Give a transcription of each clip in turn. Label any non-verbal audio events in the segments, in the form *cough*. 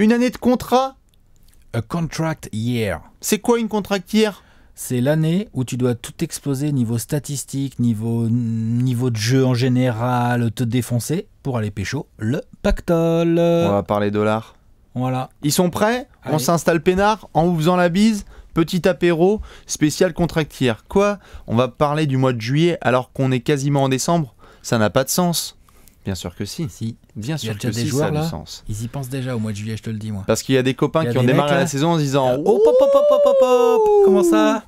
Une année de contrat A contract year. C'est quoi une contract year c'est l'année où tu dois tout exploser niveau statistique, niveau, niveau de jeu en général, te défoncer pour aller pécho le pactole. On va parler dollars. Voilà. Ils sont prêts On s'installe peinard en vous faisant la bise Petit apéro spécial contractière. Quoi On va parler du mois de juillet alors qu'on est quasiment en décembre Ça n'a pas de sens. Bien sûr que si. si. Bien sûr que si, joueurs, ça a du sens. Ils y pensent déjà au mois de juillet, je te le dis, moi. Parce qu'il y a des copains qui ont démarré la saison en disant ah, Oh, pop, pop, pop, pop, pop, comment ça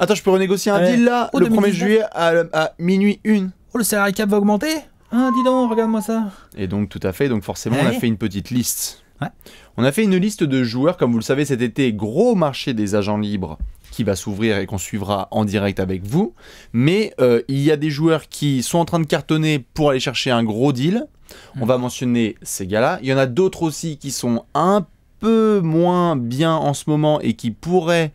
Attends, je peux renégocier un deal là, le 1er juillet à, minuit 1. Oh, le salarié cap va augmenter Hein, dis donc, regarde-moi ça. Et donc, tout à fait, donc forcément, on a fait une petite liste. Ouais. On a fait une liste de joueurs, comme vous le savez cet été, gros marché des agents libres qui va s'ouvrir et qu'on suivra en direct avec vous. Mais euh, il y a des joueurs qui sont en train de cartonner pour aller chercher un gros deal. On va hmm. mentionner ces gars-là. Il y en a d'autres aussi qui sont un peu moins bien en ce moment et qui pourraient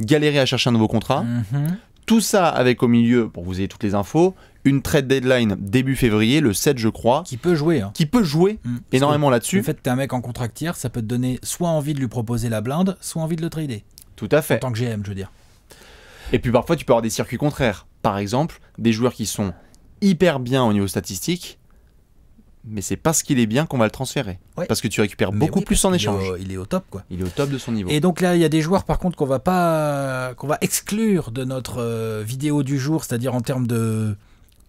galérer à chercher un nouveau contrat. Mhm. Tout ça avec au milieu, pour vous ayez toutes les infos, une trade deadline début février, le 7 je crois. Qui peut jouer. Hein. Qui peut jouer hmm. énormément là-dessus. Le fait, t'es un mec en contractière, ça peut te donner soit envie de lui proposer la blinde, soit envie de le trader. Tout à fait. En tant que GM, je veux dire. Et puis parfois, tu peux avoir des circuits contraires. Par exemple, des joueurs qui sont hyper bien au niveau statistique, mais c'est parce qu'il est bien qu'on va le transférer. Parce que tu récupères beaucoup plus en échange. Il est, au, top, quoi. Il est au top de son niveau. Et donc là, il y a des joueurs, par contre, qu'on va pas, qu'on va exclure de notre euh, vidéo du jour, c'est-à-dire en termes de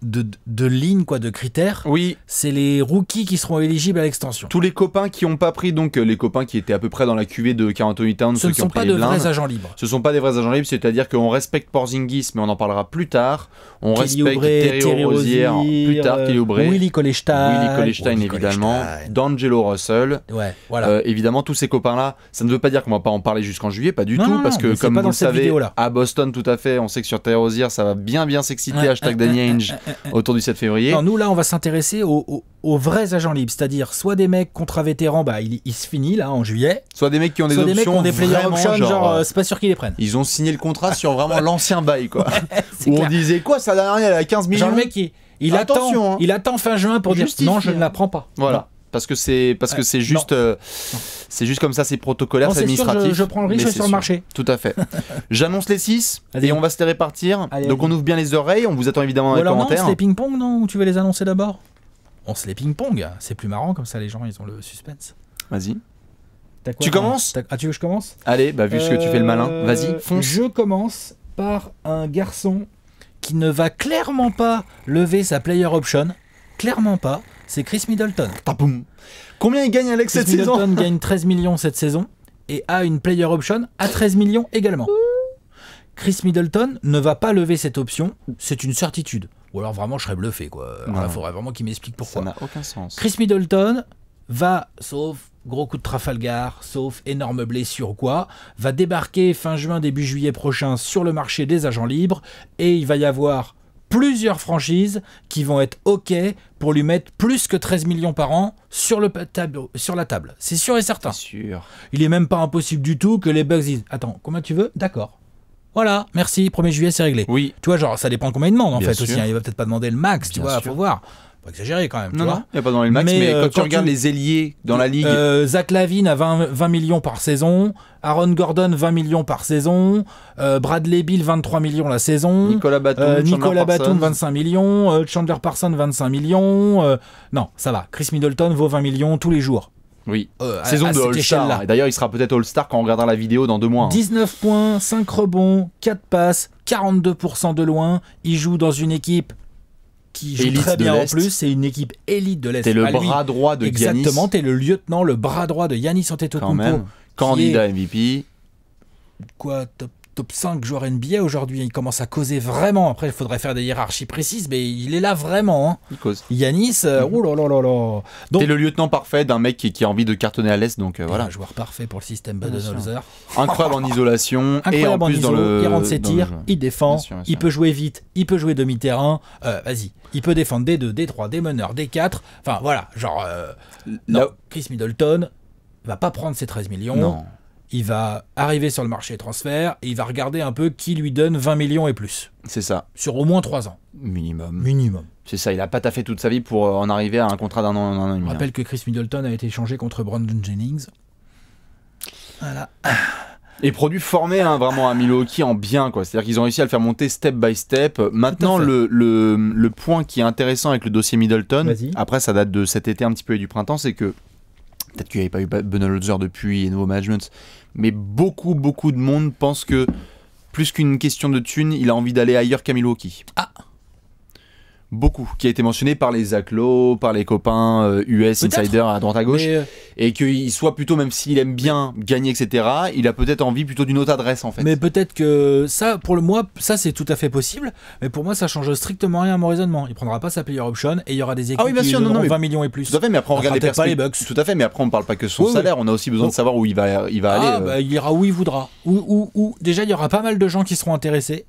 de, de lignes, quoi, de critères. Oui. C'est les rookies qui seront éligibles à l'extension. Tous les copains qui n'ont pas pris, donc euh, les copains qui étaient à peu près dans la cuvée de 48 Town, ce ceux ne sont pas de vrais agents libres. Ce ne sont pas des vrais agents libres, c'est-à-dire qu'on respecte Porzingis, mais on en parlera plus tard. On respecte Terry, Rozier, plus tard, euh, Willy Colestein, Willy Colestein évidemment, D'Angelo Russell. Ouais, voilà. Euh, évidemment, tous ces copains-là, ça ne veut pas dire qu'on va pas en parler jusqu'en juillet, pas du tout, parce que comme vous le savez, à Boston, tout à fait, on sait que sur Terry Rozier, ça va bien bien s'exciter, hashtag Danny *laughs* Euh, autour du 7 février. nous là, on va s'intéresser aux, vrais agents libres, c'est-à-dire soit des mecs contrat vétérans, bah il, se finit là en juillet. Soit des mecs qui ont des options, des genre, euh, euh, c'est pas sûr qu'ils les prennent. Ils ont signé le contrat sur vraiment l'ancien bail quoi. *laughs* où on disait quoi ça dernière elle a 15 millions. Genre le mec il, attend, hein. il attend fin juin pour dire non, je ne la prends pas. Voilà parce que c'est parce que c'est juste euh, c'est juste comme ça, c'est protocolaire, c'est administratif. je, prends le risque sur le marché. Tout à fait. *laughs* J'annonce les 6 et on va se les répartir. Donc on ouvre bien les oreilles, on vous attend évidemment dans les commentaires. se les ping-pong non, tu veux les annoncer d'abord On se les ping-pong, c'est plus marrant comme ça les gens, ils ont le suspense. Vas-y. tu commences Ah tu veux que je commence Allez, bah vu ce que tu fais le malin, euh, vas-y, Je commence par un garçon qui ne va clairement pas lever sa player option, clairement pas c'est Chris Middleton. Tapoum. Combien il gagne Alex cette saison Middleton *laughs* gagne 13 millions cette saison et a une player option à 13 millions également. Chris Middleton ne va pas lever cette option, c'est une certitude. Ou alors vraiment je serais bluffé quoi. Il faudrait vraiment qu'il m'explique pourquoi. Ça n'a aucun sens. Chris Middleton va, sauf gros coup de Trafalgar, sauf énorme blessure ou quoi, va débarquer fin juin, début juillet prochain sur le marché des agents libres et il va y avoir plusieurs franchises qui vont être OK pour lui mettre plus que 13 millions par an sur, le sur la table. C'est sûr et certain. Sûr. Il est même pas impossible du tout que les bugs disent Attends, combien tu veux D'accord. Voilà, merci, 1er juillet, c'est réglé. Oui. Tu vois, genre, ça dépend combien il demande en fait aussi. Hein. Il va peut-être pas demander le max, tu vois, Il faut voir pas exagéré quand même. Non, il a pas dans max, mais, quand, euh, tu regardes les ailiers dans la ligue. Euh, Zach Lavine à 20, 20, millions par saison, Aaron Gordon 20 millions par saison, euh, Bradley Bill 23 millions la saison, Nicolas Batum, Nicolas 25 millions, Chandler Parson 25 millions. non, ça va. Chris Middleton vaut 20 millions tous les jours. Oui. Saison de All-Star. D'ailleurs, il sera peut-être All-Star quand on regardera la vidéo dans deux mois. 19 hein. points, 5 rebonds, 4 passes, 42% de loin. Il joue dans une équipe qui joue très bien en plus. C'est une équipe élite de l'Est. T'es le ah bras droit de Exactement, Exactement, t'es le lieutenant, le bras droit de Yannis Antetokounmpo. Candidat MVP. Quoi, top top 5 joueurs NBA aujourd'hui. Il commence à causer vraiment. Après, il faudrait faire des hiérarchies précises, mais il est là vraiment. Hein. Il cause. Yanis, euh, mhm. T'es le lieutenant parfait d'un mec qui, a envie de cartonner à l'Est, donc euh, voilà. Un joueur parfait pour le système Baden-Holzer. Incroyable en isolation. Incroyable et en, plus dans le, il rentre ses tirs, il défend, il peut jouer vite, il peut jouer demi-terrain. Euh, vas-y, il peut défendre D2, D3, des meneurs, D4. Enfin voilà, genre. Euh, non, Chris Middleton va pas prendre ses 13 millions. Non il va arriver sur le marché transfert et il va regarder un peu qui lui donne 20 millions et plus. C'est ça. Sur au moins 3 ans. Minimum. Minimum. C'est ça, il n'a pas taffé toute sa vie pour euh, en arriver à un contrat d'un an, et demi. Je hein. rappelle que Chris Middleton a été échangé contre Brandon Jennings. Voilà. Et produit formé hein, vraiment à Milwaukee en bien, quoi. C'est-à-dire qu'ils ont réussi à le faire monter step by step. Maintenant, le, le, point qui est intéressant avec le dossier Middleton, après ça date de cet été un petit peu et du printemps, c'est que Peut-être qu'il n'y avait pas eu Benolzer depuis et nouveau management. Mais beaucoup, beaucoup de monde pense que, plus qu'une question de thunes, il a envie d'aller ailleurs qu'à Milwaukee. Ah beaucoup, qui a été mentionné par les acclos, par les copains US, euh, insider à droite à gauche, euh, et qu'il soit plutôt, même s'il aime bien gagner, etc., il a peut-être envie plutôt d'une autre adresse en fait. Mais peut-être que ça, pour le moi, ça c'est tout à fait possible, mais pour moi ça change strictement rien à mon raisonnement. Il prendra pas sa player option et il y aura des ah équipes qui sûr, non, 20 millions et plus. Tout à fait, mais après on regarde pas les Tout à fait, mais après on parle pas que son salaire, on a aussi besoin de savoir où il va, il va ah, aller. Bah, euh. il ira où il voudra. Où, où, où. Déjà il y aura pas mal de gens qui seront intéressés.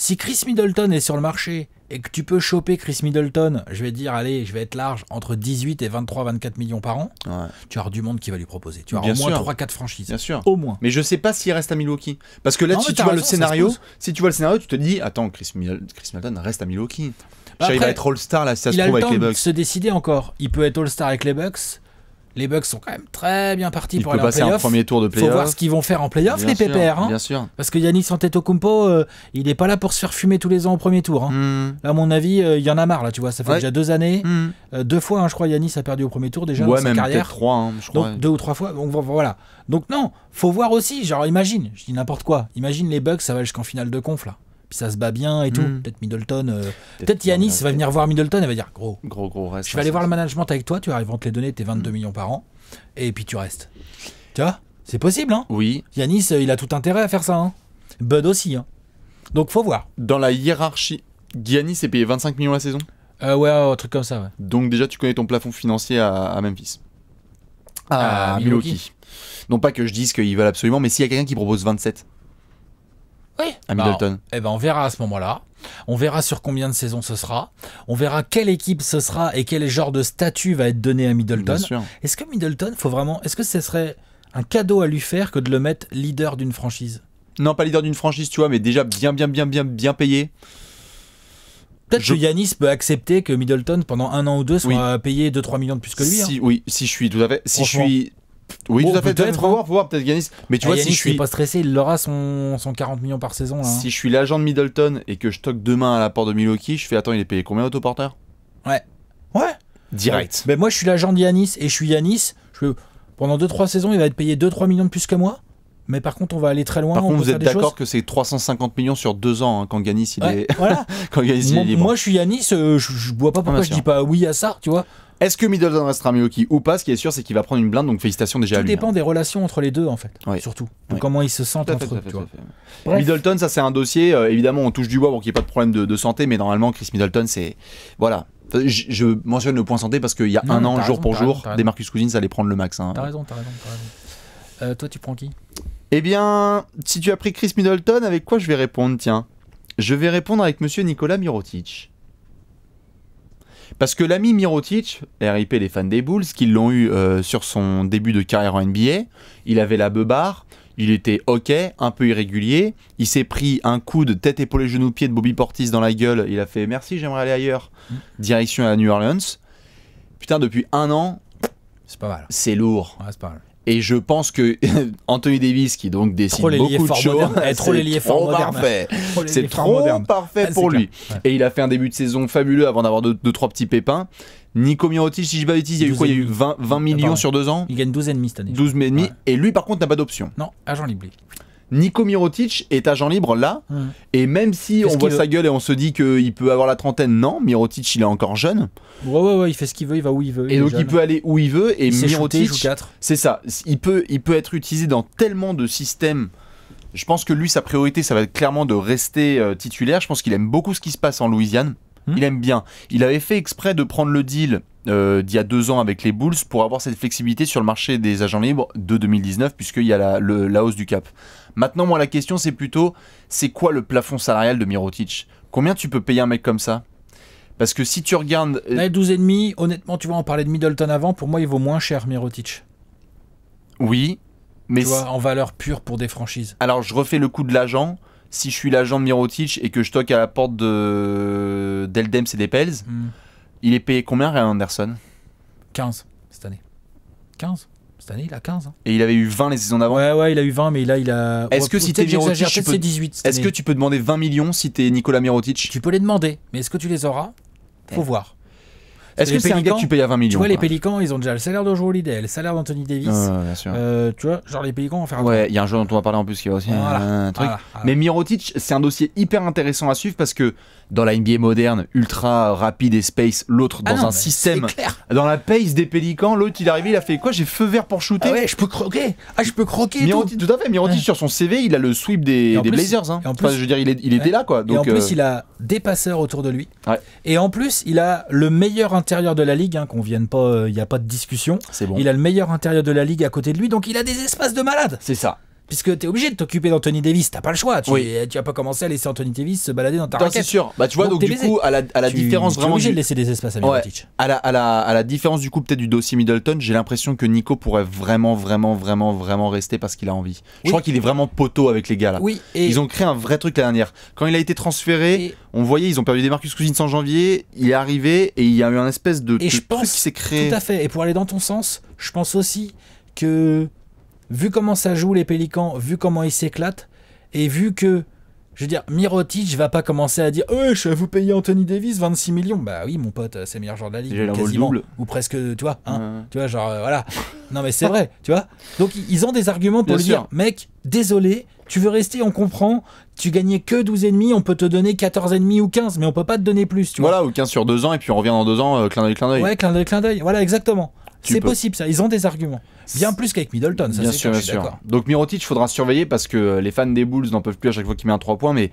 Si Chris Middleton est sur le marché et que tu peux choper Chris Middleton, je vais dire, allez, je vais être large, entre 18 et 23, 24 millions par an, tu auras du monde qui va lui proposer. Tu auras au moins 3, 4 franchises. Bien sûr. Au moins. Mais je sais pas s'il reste à Milwaukee. Parce que là, si tu vois le scénario, si tu vois le scénario, tu te dis, attends, Chris, Middleton reste à Milwaukee. Bah il va être All-Star là, si ça se trouve avec les Bucks. Il se décider encore. Il peut être All-Star avec les Bucks. Les Bucks sont quand même très bien partis pour aller en premier tour de Faut voir ce qu'ils vont faire en playoff, les hein. Parce que Yannick Antetokounmpo, Kumpo, euh, il n'est pas là pour se faire fumer tous les ans au premier tour. Hein. Hmm. À mon avis, euh, il y en a marre là. Tu vois, ça fait déjà deux années, hmm. euh, deux fois, hein, je crois, Yannis a perdu au premier tour déjà dans sa carrière. trois, Donc, deux ou trois fois. Donc voilà. Donc non, faut voir aussi. Genre, imagine, je dis n'importe quoi. Imagine les Bucks, ça va jusqu'en finale de conf là puis ça se bat bien et tout. Hmm. Peut-être Middleton, euh, peut-être Yanis va venir voir Middleton et va dire gros, gros, gros reste, Je vais aller voir le management avec toi, tu arrives, on te les donner tes 22 hmm. millions par an et puis tu restes. Tu vois C'est possible, hein Oui. Yanis, euh, il a tout intérêt à faire ça, hein Bud aussi, hein Donc faut voir. Dans la hiérarchie, Yanis est payé 25 millions la saison euh, ouais, un truc comme ça, ouais. Donc déjà, tu connais ton plafond financier à, Memphis. À, Milwaukee. Non pas que je dise qu'il va absolument, mais s'il y a quelqu'un qui propose 27, oui. Bah, Middleton. eh ben, on verra à ce moment-là. On verra sur combien de saisons ce sera. On verra quelle équipe ce sera et quel genre de statut va être donné à Middleton. Est-ce que Middleton, faut vraiment. Est-ce que ce serait un cadeau à lui faire que de le mettre leader d'une franchise Non, pas leader d'une franchise, tu vois, mais déjà bien, bien, bien, bien, bien payé. Peut-être que Yanis peut accepter que Middleton, pendant un an ou deux, soit payé 2-3 millions de plus que lui. Hein. Si, Oui, si je suis tout à Si je suis oui, tout à fait. Peut-être hein. voir, voir peut-être Yanis. Mais tu ah, vois, si je suis pas stressé, il aura son, 40 millions par saison. Hein. Si je suis l'agent de Middleton et que je toque demain à la porte de Milwaukee, je fais attends, il est payé combien autoporteur Ouais. Ouais. Direct. Mais moi, je suis l'agent de Yanis et je suis Yanis. Pendant 2-3 saisons, il va être payé 2-3 millions de plus que moi. Mais par contre, on va aller très loin. Par contre, vous êtes d'accord que c'est 350 millions sur deux ans hein, quand Yanis il est. Voilà. *laughs* Moi, je suis Yanis, euh, je, je, vois pas ah, pourquoi je dis pas oui à ça, tu vois. Est-ce que Middleton restera Milwaukee ou pas Ce qui est sûr, c'est qu'il va prendre une blinde, donc félicitations déjà à lui. Hein. dépend des relations entre les deux, en fait, surtout. Comment ils se sentent entre eux. Middleton, ça c'est un dossier, euh, évidemment, on touche du bois pour qu'il n'y ait pas de problème de, santé, mais normalement, Chris Middleton, c'est. Voilà, euh, je, mentionne le point santé parce qu'il y a un an, jour pour jour, des Marcus Cousins allait prendre le max. Hein. T'as raison, t'as raison, t'as raison. Euh, toi, tu prends qui Eh bien, si tu as pris Chris Middleton, avec quoi je vais répondre Tiens, je vais répondre avec monsieur Nicolas Mirotic. Parce que l'ami Mirotic, RIP les fans des Bulls, qui l'ont eu euh, sur son début de carrière en NBA, il avait la barre il était ok, un peu irrégulier, il s'est pris un coup de tête, épaule genou, pied de Bobby Portis dans la gueule, il a fait merci, j'aimerais aller ailleurs, hmm. direction à New Orleans. Putain, depuis un an, c'est pas mal. C'est lourd. Ouais, c'est pas mal. Et je pense que *laughs* Anthony Davis, qui donc dessine trop beaucoup de choses, c'est trop, moderne. parfait. *laughs* C'est trop parfait ah, pour lui. Et il a fait un début de saison fabuleux avant d'avoir deux, deux, trois petits pépins. Nico Mirotic, si je ne il y a eu quoi Il y a eu 20, 20 millions sur deux ans. Il gagne 12,5 cette année. 12,5. Ouais. Et lui, par contre, n'a pas d'option. Non, agent libre. Nico Mirotic est agent libre là, et même si on voit sa gueule et on se dit qu'il peut avoir la trentaine, non, Mirotic il est encore jeune. Ouais, ouais, ouais, il fait ce qu'il veut, il va où il veut. Et donc il peut aller où il veut, et Mirotic, c'est ça, il peut, il peut être utilisé dans tellement de systèmes. Je pense que lui, sa priorité, ça va être clairement de rester euh, titulaire. Je pense qu'il aime beaucoup ce qui se passe en Louisiane. Hmm. Il aime bien. Il avait fait exprès de prendre le deal euh, d'il y a deux ans avec les Bulls pour avoir cette flexibilité sur le marché des agents libres de 2019 puisqu'il y a la, hausse du cap. Maintenant, moi, la question, c'est plutôt, c'est quoi le plafond salarial de Mirotic Combien tu peux payer un mec comme ça Parce que si tu regardes... 12,5, euh, honnêtement, tu vois, on parlait de Middleton avant, pour moi, il vaut moins cher Mirotic. Oui, mais... en valeur pure pour des franchises. Alors, je refais le coup de l'agent. Si je suis l'agent de Mirotic et que je toque à la porte de d'Eldems et des Pels... Hmm. Il est payé combien, Ryan Anderson 15 cette année. 15 cette année, il a 15. Hein. Et il avait eu 20 les saisons d'avant. Ouais, ouais, il a eu 20, mais là, il a. Est-ce que oh, si t'es Mirotic, tu peux... 18. Est-ce que tu peux demander 20 millions si t'es Nicolas Mirotic Tu peux les demander, mais est-ce que tu les auras Faut voir. Est-ce que c'est un gars que tu payes à 20 millions Tu vois, les Pélicans, ils ont déjà le salaire de Joe le salaire d'Anthony Davis. Euh, tu vois, genre les Pélicans vont faire un Ouais, il y a un jeu dont on va parler en plus qui va aussi un truc. Mais Mirotic, c'est un dossier hyper intéressant à suivre parce que dans la NBA moderne, ultra rapide et space, l'autre ah dans un système. Clair. Dans la pace des Pélicans, l'autre il est arrivé, il a fait quoi J'ai feu vert pour shooter. Ah ouais, je peux croquer. Ah, je peux croquer. Mirotic, tout. tout. à fait. Mirotic sur son CV, il a le sweep des, Blazers. Hein. En plus, je veux dire, il, est, il était là quoi. Donc, et en plus, euh, il a des passeurs autour de lui. Et en plus, il a le meilleur intérieur de la ligue, hein, qu'on vienne pas, il euh, n'y a pas de discussion. Bon. Il a le meilleur intérieur de la ligue à côté de lui, donc il a des espaces de malade. C'est ça. Puisque t'es obligé de t'occuper d'Anthony Davis, t'as pas le choix. Tu, oui. tu vas pas commencé à laisser Anthony Davis se balader dans ta raquette. c'est sûr. Bah, tu vois, donc, du coup, à la, différence tu obligé de laisser des espaces à À, la, différence du coup, peut-être du dossier Middleton, j'ai l'impression que Nico pourrait vraiment, vraiment, vraiment, vraiment rester parce qu'il a envie. Je crois qu'il est vraiment poteau avec les gars là. Ils ont créé un vrai truc la dernière. Quand il a été transféré, on voyait, ils ont perdu des Marcus Cousins en janvier, il est arrivé et il y a eu un espèce de. Et je pense. Qui s'est créé. Tout à fait. Et pour aller dans ton sens, je pense aussi que vu comment ça joue les Pélicans, vu comment ils s'éclatent, et vu que, je veux dire, Mirotic va pas commencer à dire oh, je vais vous payer Anthony Davis 26 millions. Bah oui, mon pote, c'est le meilleur joueur de la ligue, quasiment. ou presque, tu vois, hein, tu vois, genre, euh, voilà. *laughs* non, mais c'est vrai, tu vois. Donc, ils ont des arguments pour dire mec, désolé, tu veux rester, on comprend. Tu gagnais que ennemis, on peut te donner 14,5 ou 15, mais on peut pas te donner plus. Tu voilà, vois. ou 15 sur 2 ans, et puis on revient dans 2 ans, euh, clin d'œil, clin d'œil. Ouais, clin d'œil, clin d'œil. Voilà, exactement. C'est possible ça, ils ont des arguments. Bien plus qu'avec Middleton, ça bien sûr, bien sûr. Donc Mirotic, il faudra surveiller parce que euh, les fans des Bulls n'en peuvent plus à chaque fois qu'il met un 3 points, mais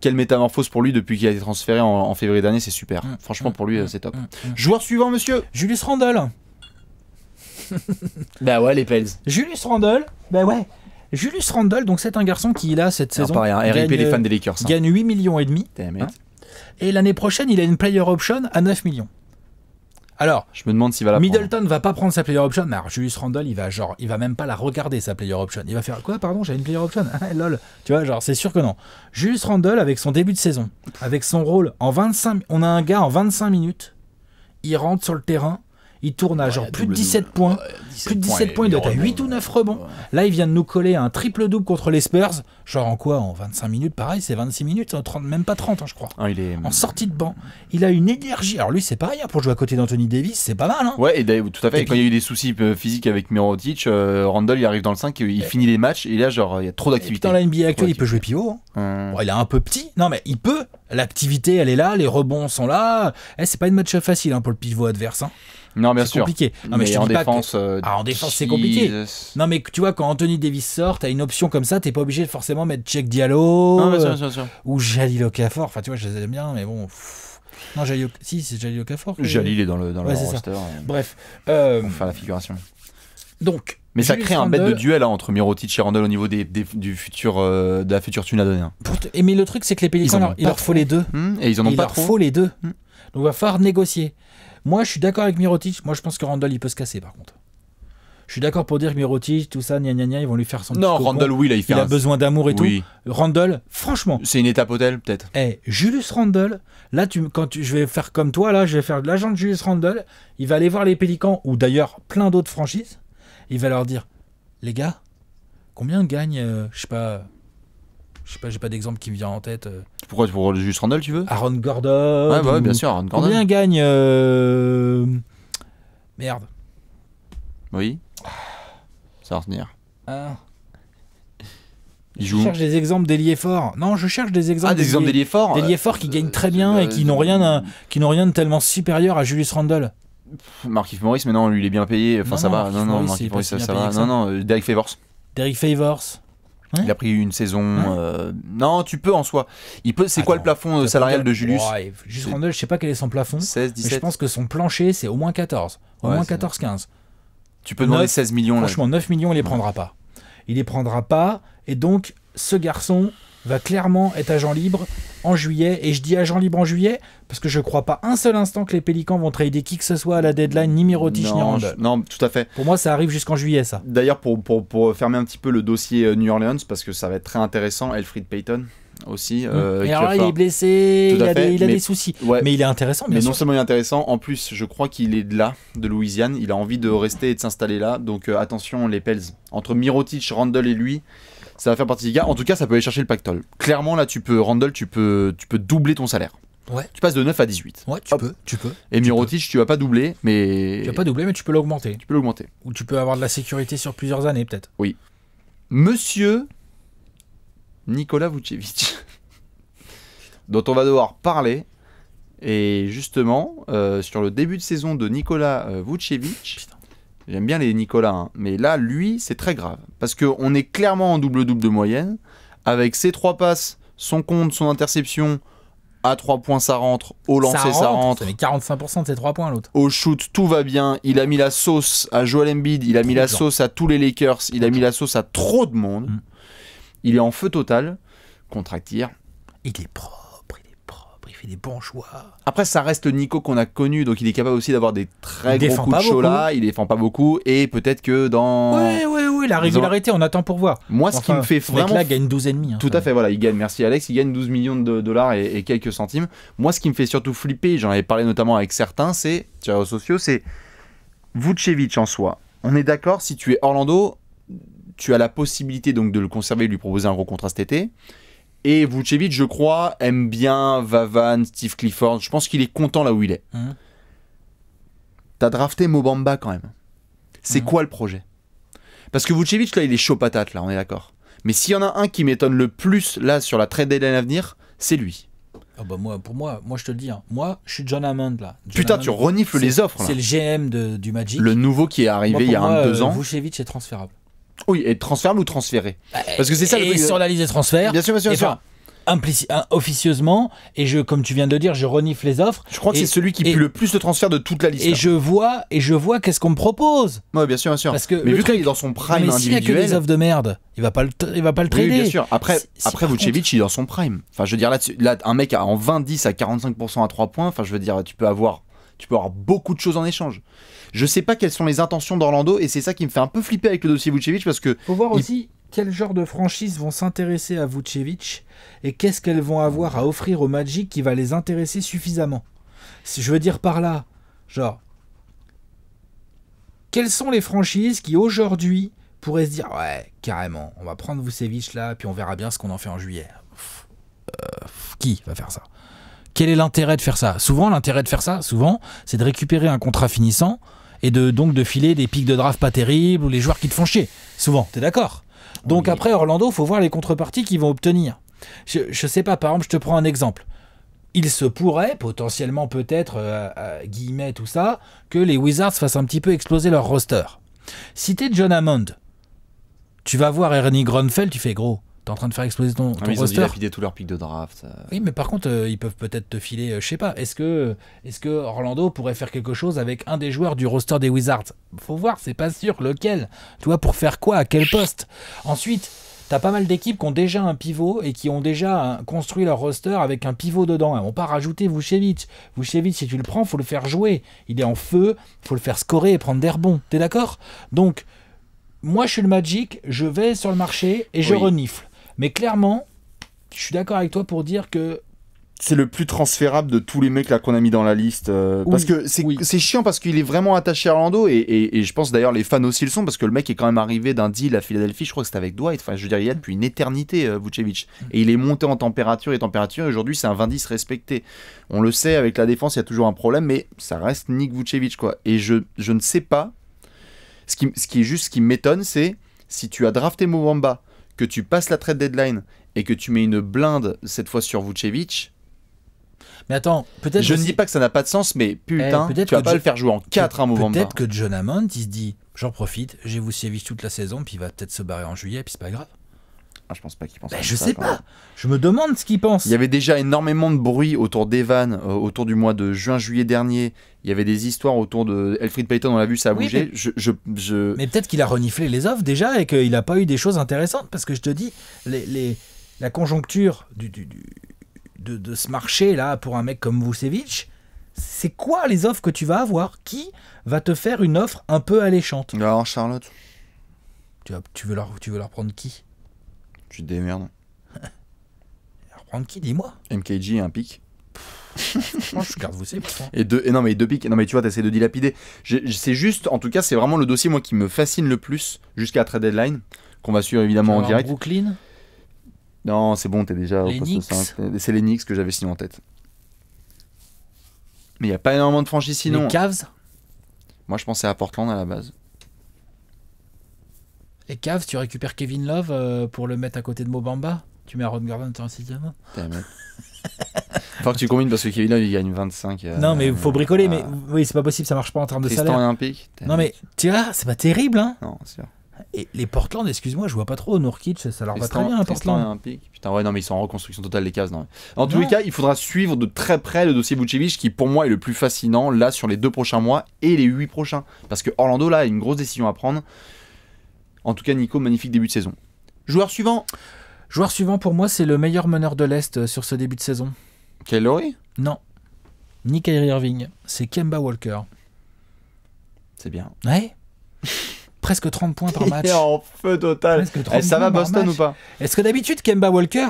quelle métamorphose pour lui depuis qu'il a été transféré en, février dernier, c'est super. Mm, Franchement, mm, pour lui, mm, euh, c'est top. Joueur suivant, monsieur Julius Randle. *laughs* bah ouais, les Pels. Julius Randle, bah ouais. Julius Randle, donc c'est un garçon qui, a cette saison. Hein, gagne, les fans hein. Gagne 8 millions et demi. Hein. et l'année prochaine, il a une player option à 9 millions. Alors, je me demande si Middleton va pas prendre sa player option. Mais Julius Randle, il va genre, il va même pas la regarder sa player option. Il va faire quoi Pardon, j'ai une player option. *laughs* Ah, lol. Tu vois, genre, c'est sûr que non. Julius Randle, avec son début de saison, avec son rôle en 25, on a un gars en 25 minutes, il rentre sur le terrain, il tourne à genre plus de 17 points. plus de 17 points, il doit être à 8 ou 9 rebonds. Là, il vient de nous coller un triple-double contre les Spurs. Genre en quoi En 25 minutes Pareil, c'est 26 minutes, 30, même pas 30, hein, je crois. Ah, en sortie de banc. Il a une énergie. Alors lui, c'est pareil, pour jouer à côté d'Anthony Davis, c'est pas mal. Hein. Ouais, et tout à fait. quand il y a eu des soucis euh, physiques avec Mirotic, euh, Randall, il arrive dans le 5, il finit les matchs, et là, genre, il y a trop d'activité. Dans la NBA actuelle, il peut jouer pivot. Hein. Hum. il est un peu petit. Non, mais il peut. L'activité, elle est là, les rebonds sont là. Eh, c'est pas une match facile pour le pivot adverse. Non, bien sûr. compliqué. mais, euh, ah, en, défense, c'est compliqué. Non, mais tu vois, quand Anthony Davis sort, t'as une option comme ça, t'es pas obligé de forcément mettre check Diallo ah, euh, ou Jalil Okafor. Enfin, tu vois, je les aime bien, mais bon. Non, Jalil, si, c'est Jalil Okafor. Jalil est dans le, dans le roster. Euh. Bref. Euh... Pour faire la figuration. Donc. Mais ça crée un bête de duel hein, entre Mirotic et Randall au niveau du futur, de la future thune à donner. Hein. mais le truc, c'est que les Pélicans, il leur, faut les deux. Hmm, et ils en ont pas trop. il leur faut les deux. Hmm. Donc, il va falloir négocier. Moi, je suis d'accord avec Mirotic. Moi, je pense que Randall, il peut se casser, par contre. Je suis d'accord pour dire que Mirotic, tout ça, gna gna gna, ils vont lui faire son Non, Randall, oui, là, il fait Il a besoin d'amour et tout. Randall, franchement. C'est une étape hôtel, peut-être. Eh, Julius Randall, là, tu, quand je vais faire comme toi, là, je vais faire de l'agent de Julius Randall. Il va aller voir les Pélicans, ou d'ailleurs plein d'autres franchises. Il va leur dire Les gars, combien gagne, euh, je sais pas, je sais pas, j'ai pas d'exemple qui me vient en tête. Euh. Pourquoi Pour Julius Randle, tu veux Aaron Gordon. Ouais, bah ouais, bien sûr, Aaron Gordon. Combien gagne. Euh, Merde. Oui. Ça va revenir. Ah. Je cherche des exemples d'ailiers forts. Non, je cherche des exemples. Ah, des exemples d'ailiers forts euh, qui gagnent très bien et qui n'ont rien, qui n'ont rien de tellement supérieur à Julius Randle. Marquis Morris, mais non, lui il est bien payé. Enfin, ça va. non, non, si Maurice, ça, va. Non, non, Derek Favors. Derek Favors. Il a pris une saison. Euh, non, tu peux en soi. Il C'est quoi le plafond euh, salarial de Julius ouais, Juste je sais pas quel est son plafond. 16, 17. Mais je pense que son plancher, c'est au moins 14. Au moins 14, 15. Tu peux demander 16 millions. Franchement, 9 millions, il les prendra pas. Il les prendra pas. Et donc, ce garçon, va clairement être agent libre en juillet. Et je dis agent libre en juillet parce que je crois pas un seul instant que les Pélicans vont trader qui que ce soit à la deadline, ni Mirotic, ni Randall. Non, tout à fait. Pour moi, ça arrive jusqu'en juillet, ça. D'ailleurs, pour, fermer un petit peu le dossier euh, New Orleans, parce que ça va être très intéressant, Elfred Payton aussi. Mmh. Euh, alors il est blessé, il a, des, soucis. mais il est intéressant. mais non seulement il est intéressant, en plus, je crois qu'il est de là, de Louisiane. Il a envie de rester et de s'installer là. Donc euh, attention, les Pels. Entre Mirotic, Randall et lui, ça va faire partie des gars. En tout cas, ça peut aller chercher le pactole. Clairement, là, tu peux, Randall, tu peux, tu peux doubler ton salaire. Ouais. Tu passes de 9 à 18. Ouais, tu peux, tu peux. Et Mirotic, tu, vas pas doubler, mais. Tu vas pas doubler, mais tu peux l'augmenter. Tu peux l'augmenter. Ou tu peux avoir de la sécurité sur plusieurs années, peut-être. Oui. Monsieur Nicolas Vucevic, *laughs* dont on va devoir parler. Et justement, euh, sur le début de saison de Nicolas euh, Vucevic, Putain. J'aime bien les Nicolas, hein. mais là, lui, c'est très grave. Parce qu'on est clairement en double-double de moyenne. Avec ses trois passes, son compte, son interception, à trois points ça rentre, au lancer ça rentre. Ça 45% de ses trois points l'autre. Au shoot, tout va bien. Il a mis la sauce à Joel Embiid, il a mis la sauce à tous les Lakers, il a mis la sauce à trop de monde. Mm. Il est en feu total. Contractir. Il est propre il fait des bons choix. Après, ça reste Nico qu'on a connu, donc il est capable aussi d'avoir des très gros coups de chaud là, il défend pas beaucoup, et peut-être que dans. oui oui ouais, la régularité, on attend pour voir. Moi, ce qui me fait vraiment. là gagne 12 ennemis. Hein. tout à fait, voilà, il gagne, merci Alex, il gagne 12 millions de dollars et, quelques centimes. Moi, ce qui me fait surtout flipper, j'en avais parlé notamment avec certains, c'est, sur les sociaux, c'est Vucevic en soi. On est d'accord, si tu es Orlando, tu as la possibilité donc de le conserver et lui proposer un gros contrat cet été. Et Vucevic, je crois, aime bien Vavan, Steve Clifford. Je pense qu'il est content là où il est. Hein T'as drafté Mobamba quand même. C'est quoi le projet Parce que Vucevic, là, il est chaud patate, là, on est d'accord. Mais s'il y en a un qui m'étonne le plus, là, sur la trade deadline à venir, c'est lui. Ah bah moi, pour moi, moi je te le dis, hein. moi je suis John Hammond là. Putain, tu renifles les offres C'est le GM du Magic. Le nouveau qui est arrivé il y a un un deux euh, ans. Vucevic est transférable. Oui, et transfert ou transféré bah, Parce que c'est ça le Et sur la liste des transferts. Bien sûr, bien sûr, eh ben, officieusement et je comme tu viens de le dire je renifle les offres je crois que c'est celui qui pue le plus de transferts de toute la liste et je vois et je vois qu'est-ce qu'on me propose Oui, bien sûr bien sûr parce que mais vu qu'il est dans son prime mais s'il a que des offres de merde il va pas le il va pas le trader oui, bien sûr après après Vucevic il est dans son prime enfin je veux dire là, là un mec en 20 10 à 45 à 3 points enfin je veux dire tu peux avoir tu peux avoir beaucoup de choses en échange. Je sais pas quelles sont les intentions d'Orlando et c'est ça qui me fait un peu flipper avec le dossier Vucevic parce que. Faut voir aussi quel genre de franchises vont s'intéresser à Vucevic et qu'est-ce qu'elles vont avoir à offrir au Magic qui va les intéresser suffisamment. je veux dire par là, genre, quelles sont les franchises qui aujourd'hui pourraient se dire ouais carrément, on va prendre Vucevic là puis on verra bien ce qu'on en fait en juillet. Euh, qui va faire ça quel est l'intérêt de faire ça Souvent, l'intérêt de faire ça, souvent, c'est de récupérer un contrat finissant et de donc de filer des pics de draft pas terribles ou les joueurs qui te font chier. Souvent, t'es d'accord Donc après Orlando, faut voir les contreparties qu'ils vont obtenir. Je, sais pas, par exemple, je te prends un exemple. Il se pourrait, potentiellement peut-être, euh, euh, guillemets, tout ça, que les Wizards fassent un petit peu exploser leur roster. Si t'es John Hammond, tu vas voir Ernie Grunfeld, tu fais gros. T'es en train de faire exploser ton, ah roster. tous de draft. Oui, mais par contre, euh, ils peuvent peut-être te filer, euh, je sais pas, est-ce que, est que Orlando pourrait faire quelque chose avec un des joueurs du roster des Wizards Faut voir, c'est pas sûr lequel. Tu vois, pour faire quoi, à quel poste Ensuite, T'as pas mal d'équipes qui ont déjà un pivot et qui ont déjà euh, construit leur roster avec un pivot dedans. Elles vont pas rajouter Vucevic. Vucevic, si tu le prends, faut le faire jouer. Il est en feu, faut le faire scorer et prendre des rebonds. T'es d'accord Donc, moi, je suis le Magic, je vais sur le marché et je renifle. Mais clairement, je suis d'accord avec toi pour dire que c'est le plus transférable de tous les mecs là qu'on a mis dans la liste euh, parce que c'est chiant parce qu'il est vraiment attaché à Orlando et, je pense d'ailleurs les fans aussi le sont parce que le mec est quand même arrivé d'un deal à Philadelphie je crois que c'était avec Dwight enfin je veux dire il y a depuis une éternité euh, Vucevic mm. et il est monté en température et température et aujourd'hui c'est un 20 respecté on le sait avec la défense il y a toujours un problème mais ça reste Nick Vucevic quoi et je, ne sais pas ce qui, ce qui est juste ce qui m'étonne c'est si tu as drafté Mobamba que tu passes la trade deadline et que tu mets une blinde cette fois sur Vucevic. Mais attends, peut-être. Je ne dis pas que ça n'a pas de sens, mais eh, putain, tu vas pas le faire jouer en 4 un donné. Peut-être que John Hammond, il se dit j'en profite, j'ai Vucevic toute la saison, puis il va peut-être se barrer en juillet, puis c'est pas grave. Ah, je pense pas qu'il pense. Bah, je sais pas. Je me demande ce qu'il pense. Il y avait déjà énormément de bruit autour d'Evan euh, autour du mois de juin-juillet dernier. Il y avait des histoires autour de Elfried Payton. On l'a vu, ça a bougé. Mais, je, peut-être qu'il a reniflé les offres déjà et qu'il n'a pas eu des choses intéressantes. Parce que je te dis, les, la conjoncture du, du, du, de, ce marché là pour un mec comme Vucevic, c'est quoi les offres que tu vas avoir Qui va te faire une offre un peu alléchante Alors Charlotte. Tu, tu, veux tu veux leur prendre qui tu te démerdes. *laughs* Reprendre qui, dis-moi MKG et un pic. Je je garde vous Et deux, et non mais deux pics. Non mais tu vois, t'essaies de dilapider. C'est juste, en tout cas, c'est vraiment le dossier moi qui me fascine le plus jusqu'à trade deadline qu'on va suivre évidemment en direct. Brooklyn. Non, c'est bon, t'es déjà au poste C'est les que j'avais sinon en tête. Mais il n'y a pas énormément de franchises sinon. Les Cavs Moi, je pensais à Portland à la base. Et Cavs, tu récupères Kevin Love euh, pour le mettre à côté de Mobamba Tu mets Aaron Gordon sur un sixième Faut que tu combines parce que Kevin Love il gagne 25. Euh, non, mais il faut bricoler, mais oui, c'est pas possible, ça marche pas en termes de Tristan un pic. Non, mais tu vois, c'est pas terrible, hein Non, sûr. Et les Portland, excuse-moi, je vois pas trop. norkid ça leur va très bien, Tristan Portland. pic. Putain, ouais, non, mais ils sont en reconstruction totale, les cases. Non. En tous les cas, il faudra suivre de très près le dossier Vucevic, qui pour moi est le plus fascinant là sur les deux prochains mois et les huit prochains. Parce que Orlando, là, a une grosse décision à prendre. En tout cas, Nico, magnifique début de saison. Joueur suivant Joueur suivant, pour moi, c'est le meilleur meneur de l'Est euh, sur ce début de saison. Kelly Non. Ni Kyrie Irving. C'est Kemba Walker. C'est bien. Ouais *laughs* Presque 30 points par match. en feu total. que eh, ça va Boston ou pas Est-ce que d'habitude, Kemba Walker.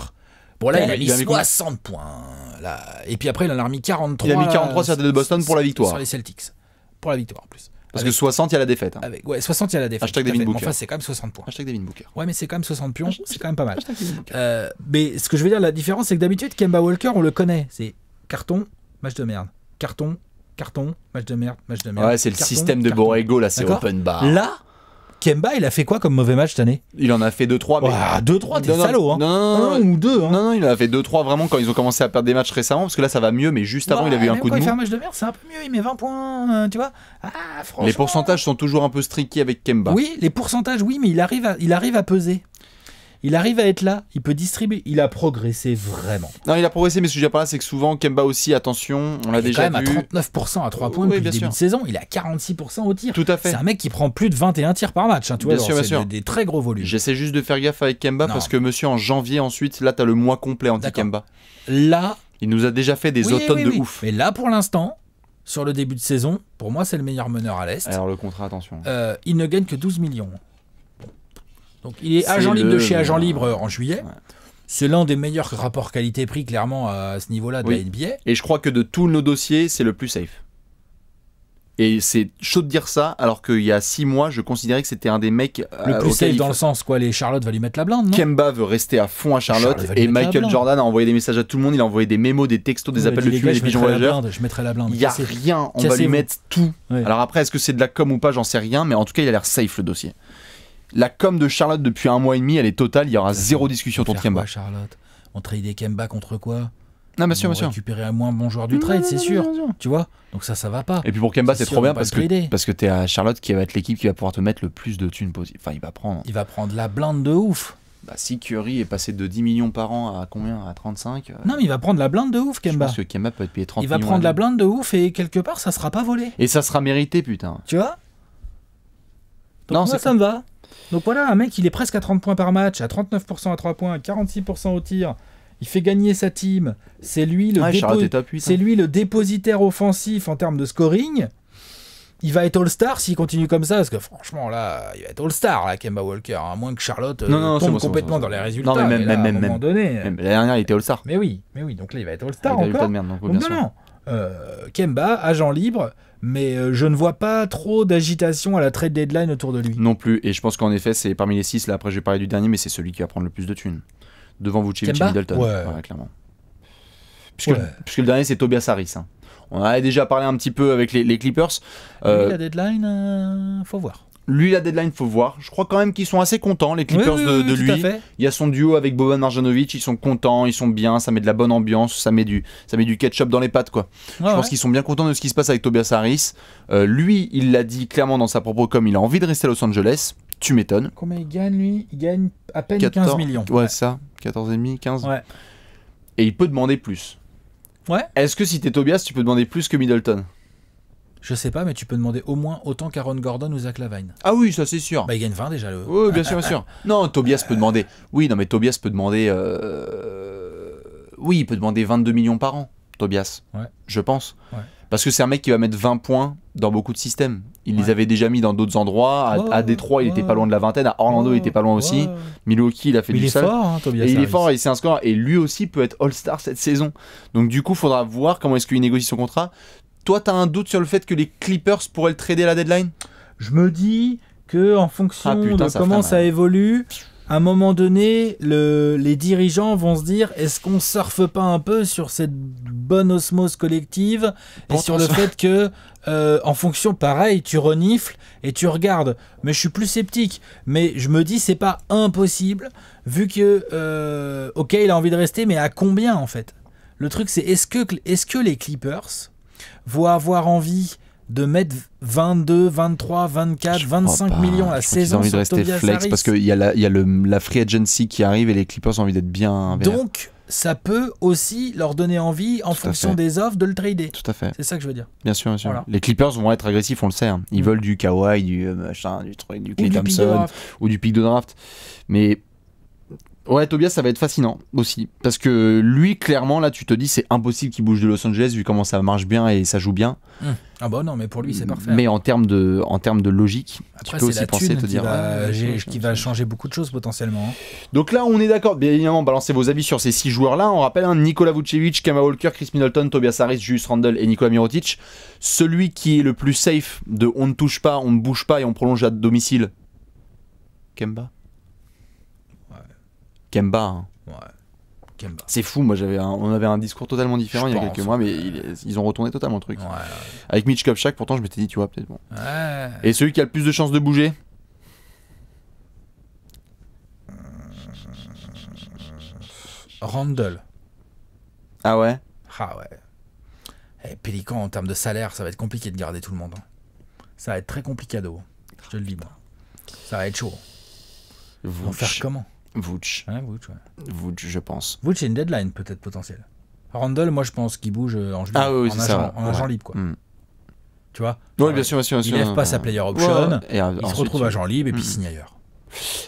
Bon, là, eh, il a mis 60 points. Là. Et puis après, il en a remis 43. Il a mis 43 sur de euh, Boston pour la victoire. Sur les Celtics. Pour la victoire, en plus. Parce que 60, il y a la défaite. Hein. Ouais, 60, il y a la défaite. Hashtag Devin Booker. Enfin, c'est quand même 60 points. Hashtag Devin Booker. Ouais, mais c'est quand même 60 pions, c'est quand même pas mal. Euh, mais ce que je veux dire, la différence, c'est que d'habitude, Kemba Walker, on le connaît. C'est carton, match de merde. Carton, carton, match de merde, match de merde. Ouais, c'est le système de Borrego, là, c'est open bar. Là, Kemba, il a fait quoi comme mauvais match cette année Il en a fait 2-3. 2-3, t'es salaud. Hein. Non, non, non, ou 2. Hein. Non, non, il en a fait 2-3 vraiment quand ils ont commencé à perdre des matchs récemment, parce que là, ça va mieux, mais juste avant, il a eu un coup de mou. il fait un match de merde, c'est un peu mieux, il met 20 points, euh, tu vois. Ah, franchement... Les pourcentages sont toujours un peu striqués avec Kemba. Oui, les pourcentages, oui, mais il arrive il arrive à peser il arrive à être là, il peut distribuer, il a progressé vraiment. Non, il a progressé, mais ce que je veux dire c'est que souvent Kemba aussi, attention, on l'a déjà vu. Il est à 39% à 3 points depuis le début de saison, il a à 46% au tir. Tout à fait. C'est un mec qui prend plus de 21 tirs par match, hein, tu vois, sûr, Des, très gros volumes. J'essaie juste de faire gaffe avec Kemba parce que monsieur, en janvier ensuite, là, t'as le mois complet anti-Kemba. Là. Il nous a déjà fait des automnes de ouf. Mais là, pour l'instant, sur le début de saison, pour moi, c'est le meilleur meneur à l'Est. Alors le contrat, attention. Euh, il ne gagne que 12 millions. Donc il est agent libre de chez agent libre en juillet. C'est l'un des meilleurs rapports qualité-prix, clairement, à ce niveau-là de la NBA. Et je crois que de tous nos dossiers, c'est le plus safe. Et c'est chaud de dire ça, alors qu'il y a six mois, je considérais que c'était un des mecs. Le euh, plus safe dans le sens, quoi, les Charlotte va lui mettre la blinde, non Kemba veut rester à fond à Charlotte, et Michael Jordan a envoyé des messages à tout le monde, il a envoyé des mémos, des textos, des appels de fumée, des pigeons voyageurs. Je mettrai la blinde. Il y a rien, on va lui mettre tout. Alors après, est-ce que c'est de la com ou pas, j'en sais rien, mais en tout cas, il a l'air safe le dossier. La com de Charlotte depuis un mois et demi, elle est totale. Il y aura zéro discussion autour de Kemba. Charlotte On trade Kemba contre quoi non, bien sûr, bien sûr. Récupérer un moins bon joueur du trade, c'est sûr. Tu vois Donc ça, ça va pas. Et puis pour Kemba, c'est trop bien parce que, parce que t'es à Charlotte qui va être l'équipe qui va pouvoir te mettre le plus de thunes possible. Enfin, il va prendre. Il va prendre la blinde de ouf. Bah, si Curry est passé de 10 millions par an à combien À 35 euh Non, mais il va prendre la blinde de ouf, Kemba. Parce que Kemba peut être payé 30 Il va prendre la blinde de ouf et quelque part, ça sera pas volé. Et ça sera mérité, putain. Tu vois Donc, Non, ça me va. Donc voilà, un mec, il est presque à 30 points par match, à 39% à 3 points, 46% au tir. Il fait gagner sa team. C'est lui, le c'est hein. lui le dépositaire offensif en termes de scoring. Il va être All-Star s'il continue comme ça, parce que franchement, là, il va être All-Star, Kemba Walker, hein, à moins que Charlotte tombe complètement dans les résultats. à un moment donné, dernière, il était All-Star. Mais oui, mais oui, donc là, il va être All-Star. Encore. De merde, non, non, euh, Kemba, agent libre, mais euh, je ne vois pas trop d'agitation à la trade deadline autour de lui. Non plus, et je pense qu'en effet, c'est parmi les six là après j'ai parlé du dernier, mais c'est celui qui va prendre le plus de thunes. Devant vous et Middleton, clairement. Puisque, le dernier c'est Tobias Harris. Hein. On en a déjà parlé un petit peu avec les, Clippers. Euh, la deadline, faut voir lui, la deadline, faut voir. Je crois quand même qu'ils sont assez contents, les Clippers de, de lui. Il y a son duo avec Boban Marjanovic, ils sont contents, ils sont bien, ça met de la bonne ambiance, ça met du, ça met du ketchup dans les pattes, quoi. je pense qu'ils sont bien contents de ce qui se passe avec Tobias Harris. Euh, lui, il l'a dit clairement dans sa propre com, il a envie de rester à Los Angeles. Tu m'étonnes. Combien il gagne, lui Il gagne à peine 15 millions. Ouais, ouais. ça, 14,5, 15. Ouais. Et il peut demander plus. Ouais. Est-ce que si t'es Tobias, tu peux demander plus que Middleton je sais pas, mais tu peux demander au moins autant qu'Aaron Gordon ou Zach Lavine. Ah oui, ça c'est sûr. Bah, il gagne 20 déjà. Le... Oui, bien sûr, bien sûr. *laughs* Non, Tobias peut demander. Oui, non, mais Tobias peut demander. Euh, oui, il peut demander 22 millions par an, Tobias. Je pense. Parce que c'est un mec qui va mettre 20 points dans beaucoup de systèmes. Il les avait déjà mis dans d'autres endroits. À, Détroit, il était pas loin de la vingtaine. À Orlando, il était pas loin aussi. Milwaukee, il a fait du sale. il Est fort, hein, Tobias il est fort, et c'est un score. Et lui aussi peut être All-Star cette saison. Donc du coup, faudra voir comment est-ce qu'il négocie son contrat. Toi, tu as un doute sur le fait que les Clippers pourraient le trader la deadline Je me dis que en fonction ah, de comment ça évolue, à un moment donné, les dirigeants vont se dire est-ce qu'on surfe pas un peu sur cette bonne osmose collective et sur le fait que, euh, en fonction, pareil, tu renifles et tu regardes. Mais je suis plus sceptique. Mais je me dis c'est pas impossible vu que, euh, ok, il a envie de rester, mais à combien en fait Le truc c'est est-ce est -ce que les Clippers vont avoir envie de mettre 22, 23, 24, 25 millions à saison Ils ont envie de rester flex parce qu'il y a, la, y a le, la free agency qui arrive et les Clippers ont envie d'être bien. Donc, ça peut aussi leur donner envie, en fonction des offres, de le trader. Tout à fait. C'est ça que je veux dire. Bien sûr, bien sûr. Les Clippers vont être agressifs, on le sait. Hein. Ils mm. veulent du Kawhi, du euh, machin, du, du Clay Thompson ou du pick de draft. Mais Ouais, Tobias, ça va être fascinant aussi. Parce que lui, clairement, là, tu te dis, c'est impossible qu'il bouge de Los Angeles vu comment ça marche bien et ça joue bien. Hum. Ah bah non, mais pour lui, c'est parfait. Mais en termes de, en termes de logique, tu peux aussi penser, te dire. qui va changer beaucoup de choses potentiellement. Hein. Donc là, on est d'accord. Bien évidemment, balancez vos avis sur ces six joueurs-là. On rappelle hein, Nicolas Vucevic, Kemba Walker, Chris Middleton, Tobias Harris, Julius Randle et Nicolas Mirotic. Celui qui est le plus safe de on ne touche pas, on ne bouge pas et on prolonge à domicile, Kemba. Kemba. Hein. Ouais. C'est fou, moi j'avais on avait un discours totalement différent il y a quelques mois, mais ils ont retourné totalement le truc. Avec Mitch Kupchak, pourtant je m'étais dit, tu vois, peut-être bon. Et celui qui a le plus de chances de bouger Randall. Ah ouais Ah ouais. Et eh, Pélican, en termes de salaire, ça va être compliqué de garder tout le monde. Hein. Ça va être très compliqué à dos. Je te le dis, Ça va être chaud. Vous va faire comment Vooch. Hein, Vooch, je pense. Vooch, c'est une deadline peut-être potentielle. Randall, moi, je pense qu'il bouge euh, en juillet. Ah oui, en, agent, ça, en agent libre, quoi. Hmm. Tu vois Oui, euh, bien sûr, bien sûr. il ne lève pas sa player option, il se retrouve à agent libre et puis hmm. signe ailleurs.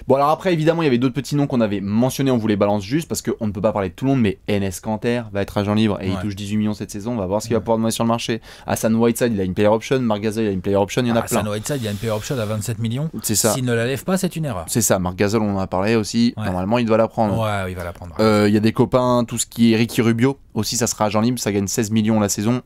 Bon, alors après, évidemment, il y avait d'autres petits noms qu'on avait mentionnés, on vous les balance juste parce qu'on ne peut pas parler de tout le monde, mais NS Canter va être agent libre et il touche 18 millions cette saison, on va voir ce qu'il va pouvoir demander sur le marché. Hassan Whiteside, il a une player option, Marc Gasol, il a une player option, il y en a plein. Hassan Whiteside, il a une player option à 27 millions. C'est ça. S'il ne la lève pas, c'est une erreur. C'est ça, Marc Gasol, on en a parlé aussi. Normalement, il doit la prendre. Ouais, il va la prendre. Euh, il y a des copains, tout ce qui est Ricky Rubio aussi, ça sera agent libre, ça gagne 16 millions la saison.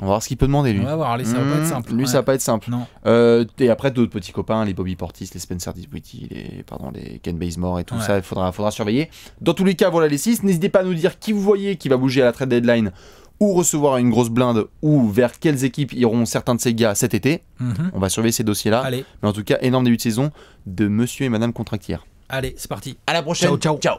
On va voir ce qu'il peut demander lui. On va voir, ça va pas mmh. être simple. Lui, ça va pas être simple. Euh, et après, d'autres petits copains, les Bobby Portis, les Spencer Disbuity, les, pardon, les Ken Bazemore et tout ça, il faudra, faudra surveiller. Dans tous les cas, voilà les 6. N'hésitez pas à nous dire qui vous voyez qui va bouger à la trade deadline ou recevoir une grosse blinde ou vers quelles équipes iront certains de ces gars cet été. Mhm. On va surveiller ces dossiers-là. Mais en tout cas, énorme début de saison de monsieur et madame contractière. Allez, c'est parti. À la prochaine. ciao. ciao.